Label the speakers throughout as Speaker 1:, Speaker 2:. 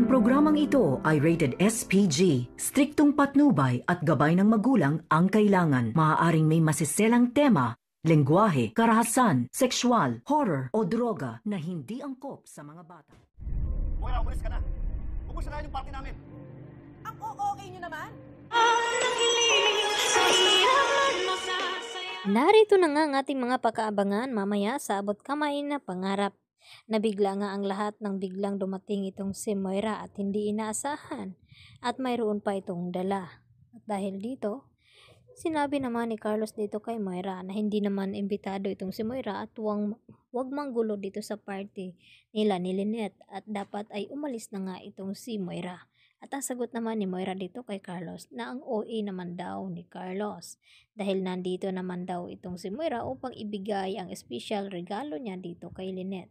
Speaker 1: Ang programang ito ay rated SPG. Striktong patnubay at gabay ng magulang ang kailangan. Maaaring may masiselang tema, lengguwahe, karahasan, sexual, horror o droga na hindi angkop sa mga bata. Wala, umalis ka na. Ubus na yung party namin. Ang OOA nyo naman? Narito na nga ang ating mga pakaabangan mamaya sa abot kamay na pangarap. Nabigla nga ang lahat nang biglang dumating itong si Moira at hindi inaasahan at mayroon pa itong dala. At dahil dito, sinabi naman ni Carlos dito kay Moira na hindi naman imbitado itong si Moira at wang, wag manggulo dito sa party nila ni Lynette at dapat ay umalis na nga itong si Moira. At ang sagot naman ni Moira dito kay Carlos na ang OA naman daw ni Carlos. Dahil nandito naman daw itong si Moira upang ibigay ang special regalo niya dito kay Lynette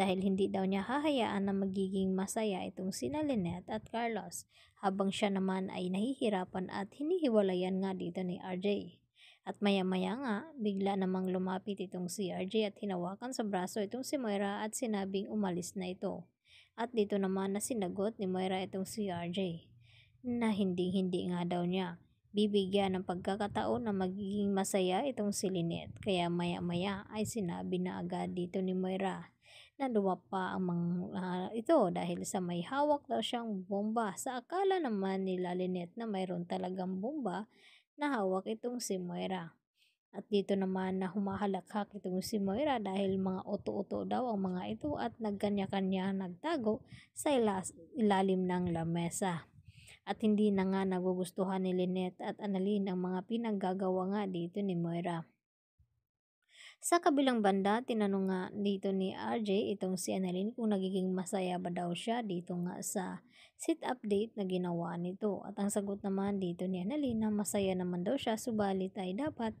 Speaker 1: dahil hindi daw niya hahayaan na magiging masaya itong sina Lynette at Carlos habang siya naman ay nahihirapan at hinihiwalayan nga dito ni RJ. At maya-maya nga, bigla namang lumapit itong si RJ at hinawakan sa braso itong si Moira at sinabing umalis na ito. At dito naman na sinagot ni Moira itong si RJ na hindi-hindi nga daw niya. Bibigyan ng pagkakataon na magiging masaya itong si Lynette kaya maya-maya ay sinabi na agad dito ni Moira na lumapa ang mga uh, ito dahil sa may hawak daw siyang bomba. Sa akala naman ni Lalinet na mayroon talagang bomba na hawak itong si Moira. At dito naman na humahalakhak itong si Moira dahil mga uto-uto daw ang mga ito at nagkanya-kanya nagtago sa ilalim ng lamesa. At hindi na nga nagugustuhan ni Lynette at Annalyn ang mga pinaggagawa nga dito ni Moira. Sa kabilang banda, tinanong nga dito ni RJ itong si Annalyn kung nagiging masaya ba daw siya dito nga sa sit update na ginawa nito. At ang sagot naman dito ni Annalyn na masaya naman daw siya subalit ay dapat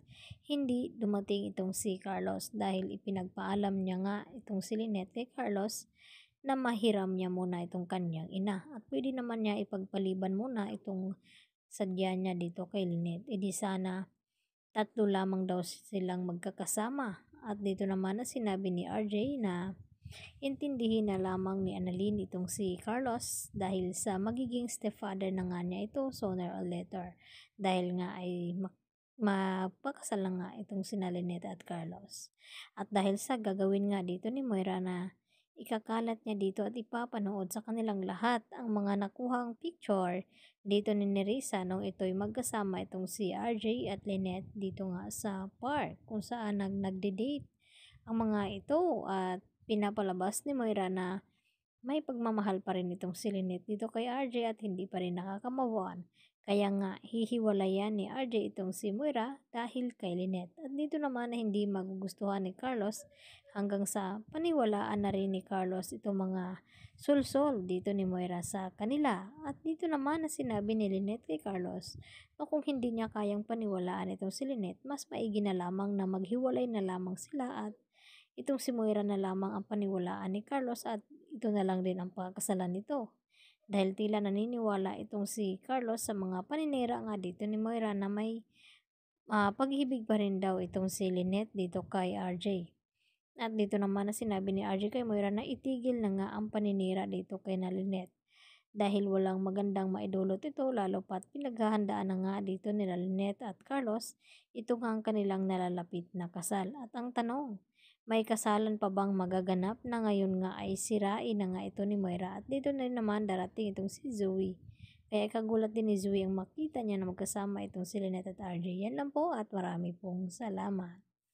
Speaker 1: hindi dumating itong si Carlos dahil ipinagpaalam niya nga itong si Lynette kay Carlos na mahiram niya muna itong kanyang ina at pwede naman niya ipagpaliban muna itong sadya niya dito kay Lynette. E di sana tatlo lamang daw silang magkakasama. At dito naman na sinabi ni RJ na intindihin na lamang ni Annalyn itong si Carlos dahil sa magiging stepfather na nga niya ito sooner or later. Dahil nga ay mak- mapakasal nga itong sina at Carlos. At dahil sa gagawin nga dito ni Moira na Ikakalat niya dito at ipapanood sa kanilang lahat ang mga nakuhang picture dito ni Nerissa nung ito'y magkasama itong si RJ at Lynette dito nga sa park kung saan nag nagde-date ang mga ito at pinapalabas ni Moira na may pagmamahal pa rin itong si Lynette dito kay RJ at hindi pa rin nakakamawakan. Kaya nga, hihiwalayan ni RJ itong si Moira dahil kay Lynette. At dito naman na hindi magugustuhan ni Carlos hanggang sa paniwalaan na rin ni Carlos itong mga sulsol dito ni Moira sa kanila. At dito naman na sinabi ni Lynette kay Carlos na kung hindi niya kayang paniwalaan itong si Lynette, mas maigi na lamang na maghiwalay na lamang sila at Itong si Moira na lamang ang paniwalaan ni Carlos at ito na lang din ang pagkasalan nito. Dahil tila naniniwala itong si Carlos sa mga paninira nga dito ni Moira na may uh, pag-ibig pa rin daw itong si Lynette dito kay RJ. At dito naman na sinabi ni RJ kay Moira na itigil na nga ang paninira dito kay na Lynette. Dahil walang magandang maidulot ito lalo pat pinaghahandaan na nga dito nila Lynette at Carlos ito nga ang kanilang nalalapit na kasal. At ang tanong, may kasalan pa bang magaganap na ngayon nga ay sirain na nga ito ni Moira at dito na rin naman darating itong si Zoe. Kaya kagulat din ni Zoe ang makita niya na magkasama itong si Lynette at RJ. Yan lang po at marami pong salamat.